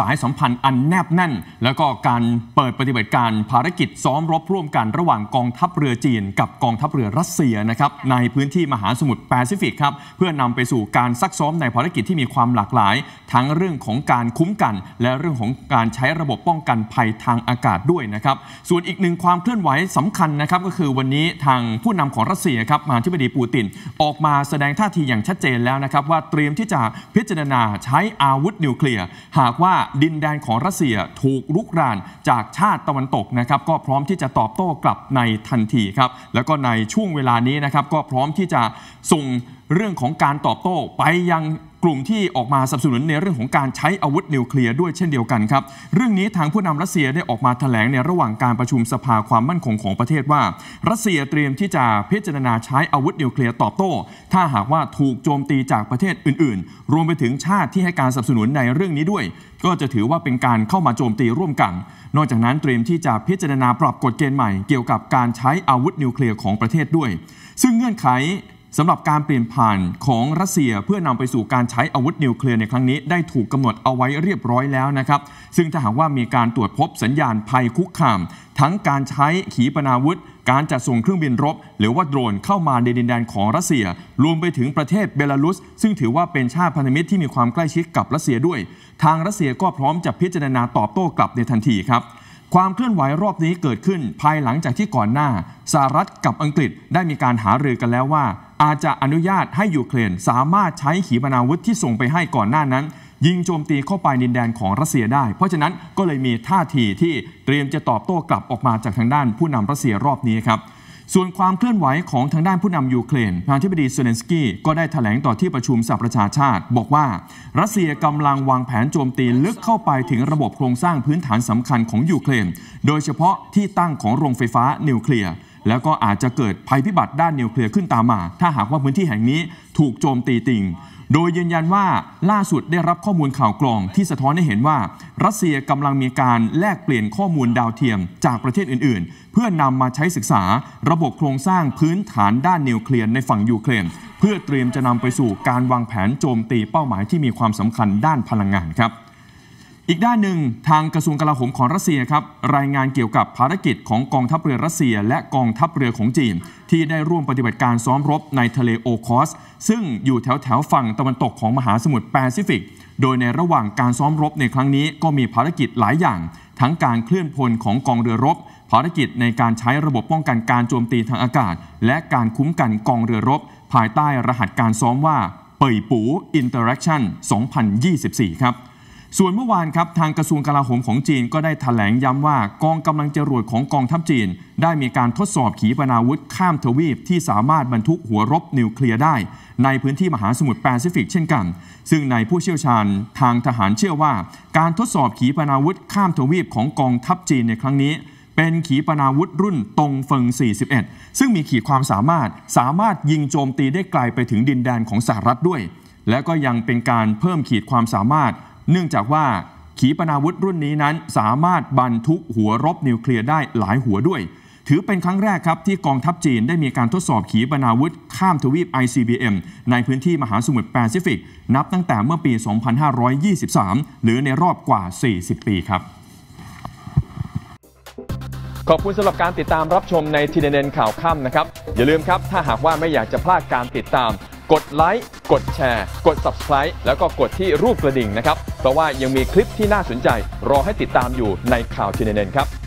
สายสัมพันธ์อันแนบแน่นแล้วก็การเปิดปฏิบัติการภารกิจซ้อมรบร่วมกันระหว่างกองทัพเรือจีน กับกองทัพเรือรัสเซียนะครับในพื้นที่มหาสมุทรแปซิฟิกครับเพื่อนำไปสู่การซักซ้อมในภารกิจที่มีความหลากหลาย ทั้งเรื่องของการคุ้มกัน และเรื่องของการใช้ระบบป้องกันภัยทางอากาศด้วยนะครับส่วนอีกหนึ่งความเคลื่อนไหวสำคัญนะครับก็คือวันนี้ทางผู้นำของรัสเซียครับมาธิบดีปูตินออกมาแสดงท่าทีอย่างชัดเจนแล้วนะครับ ว่าเตรียมที่จะพิจารณาใช้อาวุธนิวเคลียร์หากว่าดินแดนของรัสเซียถูกลุกรานจากชาติตะวันตกนะครับ ก็พร้อมที่จะตอบโต้กลับในทันทีครับ แล้วก็ในช่วงเวลานี้นะครับ ก็พร้อมที่จะส่งเรื่องของการตอบโต้ไปยังกลุ่มที่ออกมาสนับสนุนในเรื่องของการใช้อาวุธนิวเคลียร์ด้วยเช่นเดียวกันครับ เรื่องนี้ทางผู้นำรัสเซียได้ออกมาถแถลงในระหว่างการประชุมสภาความมั่นคงของประเทศว่ารัสเซียเตรียมที่จะพิจารณาใช้อาวุธนิวเคลียร์ตอบโต้ ถ้าหากว่าถูกโจมตีจากประเทศอื่น ๆ รวมไปถึงชาติที่ให้การสนับสนุนในเรื่องนี้ด้วย ก็จะถือว่าเป็นการเข้ามาโจมตีร่วมกัน นอกจากนั้นเตรียมที่จะพิจารณาปรับกฎเกณฑ์ใหม่เกี่ยวกับการใช้อาวุธนิวเคลียร์ของประเทศด้วย ซึ่งเงื่อนไขสำหรับการเปลี่ยนผ่านของรัสเซียเพื่อนำไปสู่การใช้อาวุธนิวเคลียร์ในครั้งนี้ได้ถูกกำหนดเอาไว้เรียบร้อยแล้วนะครับ ซึ่งถ้าหากว่ามีการตรวจพบสัญญาณภัยคุกคาม ทั้งการใช้ขีปนาวุธ การจัดส่งเครื่องบินรบ หรือว่าโดรนเข้ามาในดินแดนของรัสเซียรวมไปถึงประเทศเบลารุสซึ่งถือว่าเป็นชาติพันธมิตรที่มีความใกล้ชิดกับรัสเซียด้วย ทางรัสเซียก็พร้อมจะพิจารณาตอบโต้กลับในทันทีครับ ความเคลื่อนไหวรอบนี้เกิดขึ้น ภายหลังจากที่ก่อนหน้าสหรัฐกับอังกฤษได้มีการหารือกันแล้วว่าอาจจะอนุญาตให้ยูเครนสามารถใช้ขีปนาวุธที่ส่งไปให้ก่อนหน้านั้น ยิงโจมตีเข้าไปดินแดนของรัสเซียได้ เพราะฉะนั้นก็เลยมีท่าทีที่เตรียมจะตอบโต้กลับออกมาจากทางด้านผู้นำรัสเซียรอบนี้ครับส่วนความเคลื่อนไหวของทางด้านผู้นำยูเครนนายทิบดีเซเลนสกี้ก็ได้ถแถลงต่อที่ประชุมสหประชาชาติ บอกว่ารัสเซียกำลังวางแผนโจมตีลึกเข้าไปถึงระบบโครงสร้างพื้นฐานสำคัญของยูเครนโดยเฉพาะที่ตั้งของโรงไฟฟ้านิวเคลียร์แล้วก็อาจจะเกิดภัยพิบัติด้านนิวเคลียร์ขึ้นตามมา ถ้าหากว่าพื้นที่แห่งนี้ถูกโจมตีติง โดยยืนยันว่าล่าสุดได้รับข้อมูลข่าวกลอง ที่สะท้อนให้เห็นว่ารัสเซียกำลังมีการแลกเปลี่ยนข้อมูลดาวเทียมจากประเทศอื่นๆ เพื่อนำมาใช้ศึกษาระบบโครงสร้างพื้นฐานด้านนิวเคลียร์ในฝั่งยูเครนเพื่อเตรียมจะนำไปสู่การวางแผนโจมตีเป้าหมายที่มีความสำคัญด้านพลังงานครับอีกด้านหนึ่ง ทางกระทรวงกลาโหมของรัสเซียครับ รายงานเกี่ยวกับภารกิจของกองทัพเรือรัสเซียและกองทัพเรือของจีน ที่ได้ร่วมปฏิบัติการซ้อมรบในทะเลโอคอสซึ่งอยู่แถวแถวฝั่งตะวันตกของมหาสมุทรแปซิฟิก โดยในระหว่างการซ้อมรบในครั้งนี้ ก็มีภารกิจหลายอย่าง ทั้งการเคลื่อนพลของกองเรือรบ ภารกิจในการใช้ระบบป้องกันการโจมตีทางอากาศ และการคุ้มกันกองเรือรบ ภายใต้รหัสการซ้อมว่าเป่ยปูอินเตอร์แอคชั่น 2024 ครับส่วนเมื่อวานครับทางกระทรวงกลาโหมของจีนก็ได้ถแถลงย้ำว่ากองกำลังจรวดของกองทัพจีน ได้มีการทดสอบขีปนาวุธข้ามทวีป ที่สามารถบรรทุกหัวรบนิวเคลียร์ได้ ในพื้นที่มหาสมุทรแปซิฟิกเช่นกัน ซึ่งในผู้เชี่ยวชาญทางทหารเชื่อว่าการทดสอบขีปนาวุธข้ามทวีปของกองทัพจีนในครั้งนี้ เป็นขีปนาวุธรุ่นตรงเฟิง41 ซึ่งมีขีดความสามารถ สามารถยิงโจมตีได้ไกลไปถึงดินแดนของสหรัฐด้วย และก็ยังเป็นการเพิ่มขีดความสามารถเนื่องจากว่าขีปนาวุธรุ่นนี้นั้น สามารถบรรทุกหัวรบนิวเคลียร์ได้หลายหัวด้วย ถือเป็นครั้งแรกครับที่กองทัพจีนได้มีการทดสอบขีปนาวุธข้ามทวีป ICBM ในพื้นที่มหาสมุทรแปซิฟิก นับตั้งแต่เมื่อปี 2523 หรือในรอบกว่า 40 ปีครับ ขอบคุณสำหรับการติดตามรับชมในทีเดนข่าวค่ำนะครับอย่าลืมครับถ้าหากว่าไม่อยากจะพลาดการติดตามกดไลค์ กดแชร์ กด Subscribe แล้วก็กดที่รูปกระดิ่งนะครับ เพราะว่ายังมีคลิปที่น่าสนใจ รอให้ติดตามอยู่ในข่าวทีเนนครับ